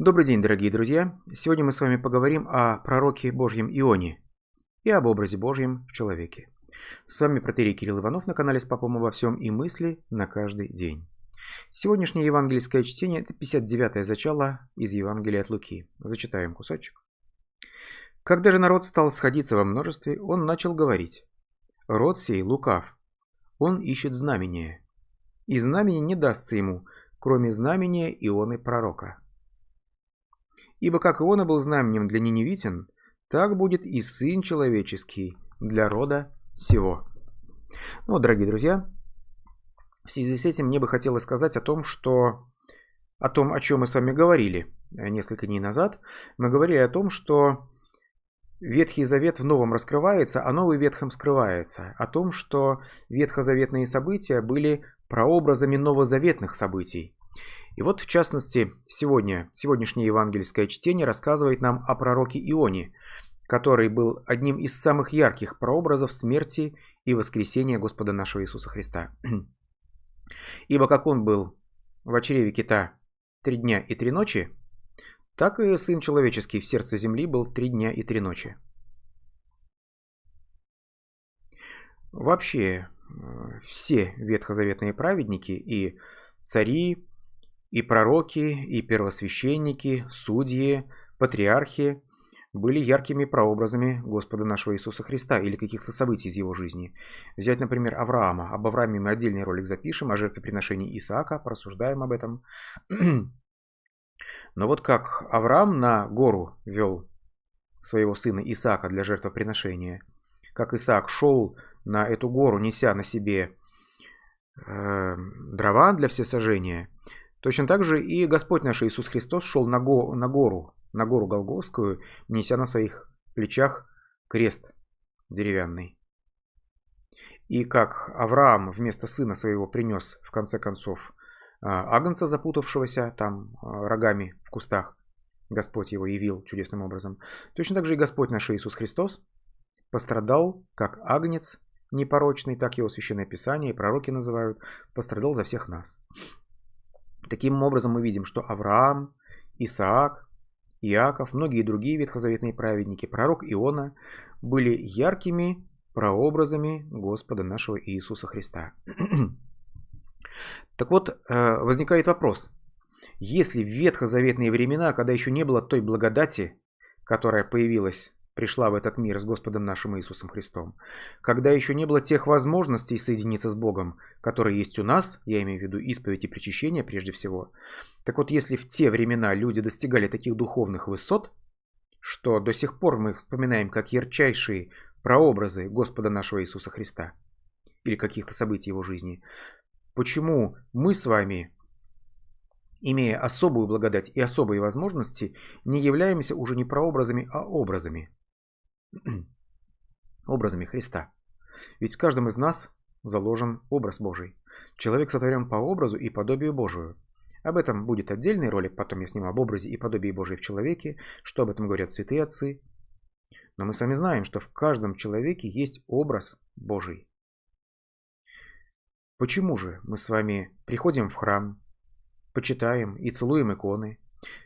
Добрый день, дорогие друзья! Сегодня мы с вами поговорим о пророке Божьем Ионе и об образе Божьем в человеке. С вами протерей Кирилл Иванов на канале «С папом обо всем» и мысли на каждый день. Сегодняшнее евангельское чтение – это 59-е зачало из Евангелия от Луки. Зачитаем кусочек. Когда же народ стал сходиться во множестве, он начал говорить. Род сей лукав, он ищет знамение, и знамение не дастся ему, кроме знамения Ионы пророка. Ибо как Иона был знаменем для ниневитин, так будет и Сын Человеческий для рода сего. Ну вот, дорогие друзья, в связи с этим мне бы хотелось сказать о том, что о том, о чем мы с вами говорили э, несколько дней назад. Мы говорили о том, что Ветхий Завет в Новом раскрывается, а Новый в Ветхом скрывается. О том, что ветхозаветные события были прообразами новозаветных событий. И вот, в частности, сегодня, сегодняшнее евангельское чтение рассказывает нам о пророке Ионе, который был одним из самых ярких прообразов смерти и воскресения Господа нашего Иисуса Христа. Ибо как он был в очреве кита три дня и три ночи, так и Сын Человеческий в сердце земли был три дня и три ночи. Вообще, э, все ветхозаветные праведники и цари, и пророки, и первосвященники, судьи, патриархи были яркими прообразами Господа нашего Иисуса Христа или каких-то событий из его жизни. Взять, например, Авраама. Об Аврааме мы отдельный ролик запишем, о жертвоприношении Исаака, порассуждаем об этом. Но вот как Авраам на гору вел своего сына Исаака для жертвоприношения, как Исаак шел на эту гору, неся на себе э, дрова для всесожжения – Точно так же и Господь наш Иисус Христос шел на, го, на гору, на гору Голговскую, неся на своих плечах крест деревянный. И как Авраам вместо сына своего принес, в конце концов, а, агнца, запутавшегося там а, рогами в кустах, Господь его явил чудесным образом. Точно так же и Господь наш Иисус Христос пострадал, как агнец непорочный, так его священное писание и пророки называют, пострадал за всех нас. Таким образом мы видим, что Авраам, Исаак, Иаков, многие другие ветхозаветные праведники, пророк Иона были яркими прообразами Господа нашего Иисуса Христа. Так вот, э, возникает вопрос. Если в ветхозаветные времена, когда еще не было той благодати, которая появилась пришла в этот мир с Господом нашим Иисусом Христом, когда еще не было тех возможностей соединиться с Богом, которые есть у нас, я имею в виду исповедь и причащение прежде всего. Так вот, если в те времена люди достигали таких духовных высот, что до сих пор мы их вспоминаем как ярчайшие прообразы Господа нашего Иисуса Христа или каких-то событий его жизни, почему мы с вами имея особую благодать и особые возможности, не являемся уже не прообразами, а образами. образами Христа. Ведь в каждом из нас заложен образ Божий. Человек сотворен по образу и подобию Божию. Об этом будет отдельный ролик, потом я сниму об образе и подобии Божьей в человеке, что об этом говорят святые отцы. Но мы сами знаем, что в каждом человеке есть образ Божий. Почему же мы с вами приходим в храм, почитаем и целуем иконы?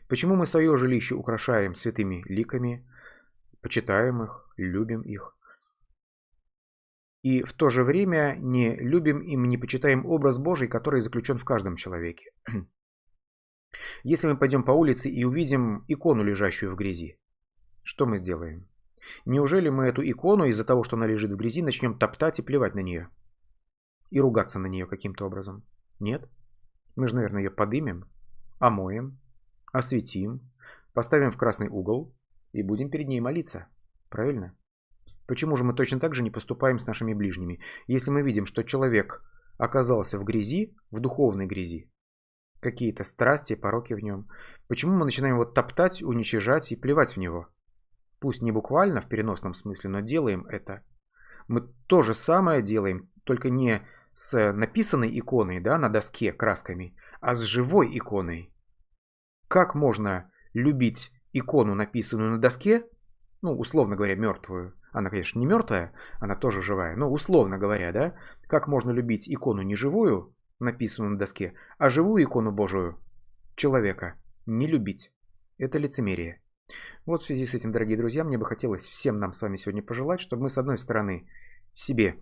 Почему мы свое жилище украшаем святыми ликами, почитаем их, любим их. И в то же время не любим им, не почитаем образ Божий, который заключен в каждом человеке. Если мы пойдем по улице и увидим икону, лежащую в грязи, что мы сделаем? Неужели мы эту икону из-за того, что она лежит в грязи, начнем топтать и плевать на нее? И ругаться на нее каким-то образом? Нет? Мы же, наверное, ее подымем, омоем, осветим, поставим в красный угол, и будем перед ней молиться. Правильно? Почему же мы точно так же не поступаем с нашими ближними, если мы видим, что человек оказался в грязи, в духовной грязи, какие-то страсти, пороки в нем? Почему мы начинаем его топтать, уничижать и плевать в него? Пусть не буквально, в переносном смысле, но делаем это. Мы то же самое делаем, только не с написанной иконой да, на доске красками, а с живой иконой. Как можно любить икону, написанную на доске, ну, условно говоря, мертвую, она, конечно, не мертвая, она тоже живая, но условно говоря, да, как можно любить икону неживую, написанную на доске, а живую икону Божию, человека, не любить. Это лицемерие. Вот в связи с этим, дорогие друзья, мне бы хотелось всем нам с вами сегодня пожелать, чтобы мы, с одной стороны, себе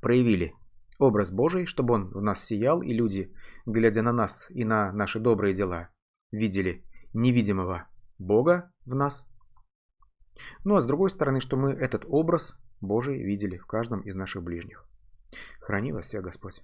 проявили образ Божий, чтобы он в нас сиял, и люди, глядя на нас и на наши добрые дела, видели невидимого Бога в нас. Ну а с другой стороны, что мы этот образ Божий видели в каждом из наших ближних. Храни вас, Господь.